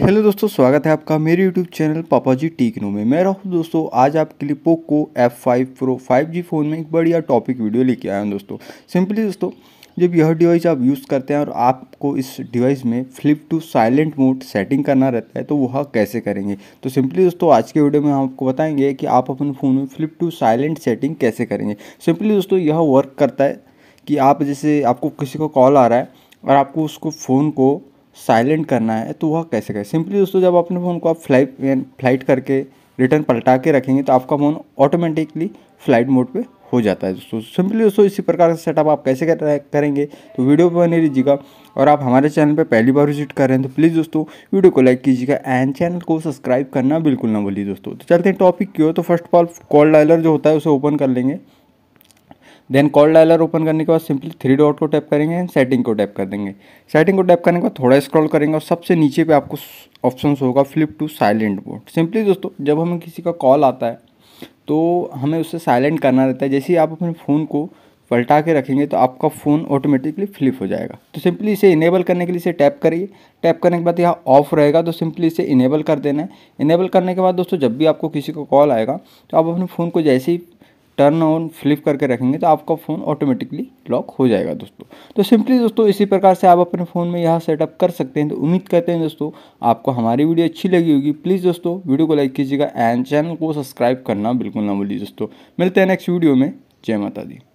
hello दोस्तों स्वागत है आपका मेरे यूट्यूब चैनल पापा जी टीकनो में मैं राहुल दोस्तों आज आपके लिए Poco F five pro five G phone में एक बढ़िया टॉपिक वीडियो लेके आया हूं दोस्तों सिंपली दोस्तों जब यह डिवाइस आप यूज़ करते हैं और आपको इस डिवाइस में flip to silent mode setting करना रहता है तो वह कैसे करेंगे तो सिंपली दोस्तों आज के वीडियो में हम आपको बताएंगे कि आप अपने फ़ोन में फ्लिप टू साइलेंट सेटिंग कैसे करेंगे सिंपली दोस्तों यह वर्क करता है कि आप जैसे आपको किसी को कॉल आ रहा है और आपको उसको फ़ोन को साइलेंट करना है तो वह कैसे करें सिंपली दोस्तों जब अपने फ़ोन को आप फ्लाइट फ्लाइट करके रिटर्न पलटा के रखेंगे तो आपका फ़ोन ऑटोमेटिकली फ्लाइट मोड पे हो जाता है दोस्तों सिंपली दोस्तों इसी प्रकार का सेटअप आप कैसे कर, करेंगे तो वीडियो पर बने रहिएगा और आप हमारे चैनल पर पहली बार विजिट कर रहे हैं तो प्लीज़ दोस्तों वीडियो को लाइक कीजिएगा एंड चैनल को सब्सक्राइब करना बिल्कुल ना भूलिए दोस्तों तो चलते हैं टॉपिक की हो तो first of all call dialler जो होता है उसे ओपन कर लेंगे देन कॉल डायलर ओपन करने के बाद सिंपली थ्री डॉट को टैप करेंगे एंड सेटिंग को टैप कर देंगे सेटिंग को टैप करने के बाद थोड़ा स्क्रॉल करेंगे और सबसे नीचे पे आपको ऑप्शन होगा flip to silent mode simply दोस्तों जब हमें किसी का कॉल आता है तो हमें उसे साइलेंट करना रहता है जैसे ही आप अपने फ़ोन को पलटा के रखेंगे तो आपका फ़ोन ऑटोमेटिकली फ्लिप हो जाएगा तो सिंपली इसे इनेबल करने के लिए इसे टैप करिए टैप करने के बाद यहाँ ऑफ रहेगा तो सिंपली इसे इनेबल कर देना है इनेबल करने के बाद दोस्तों जब भी आपको किसी को कॉल आएगा तो आप अपने फ़ोन को जैसे ही टर्न ऑन फ्लिप करके रखेंगे तो आपका फ़ोन ऑटोमेटिकली लॉक हो जाएगा दोस्तों तो सिंपली दोस्तों इसी प्रकार से आप अपने फ़ोन में यह सेटअप कर सकते हैं तो उम्मीद करते हैं दोस्तों आपको हमारी वीडियो अच्छी लगी होगी प्लीज़ दोस्तों वीडियो को लाइक कीजिएगा एंड चैनल को सब्सक्राइब करना बिल्कुल ना भूलिए दोस्तों मिलते हैं नेक्स्ट वीडियो में जय माता दी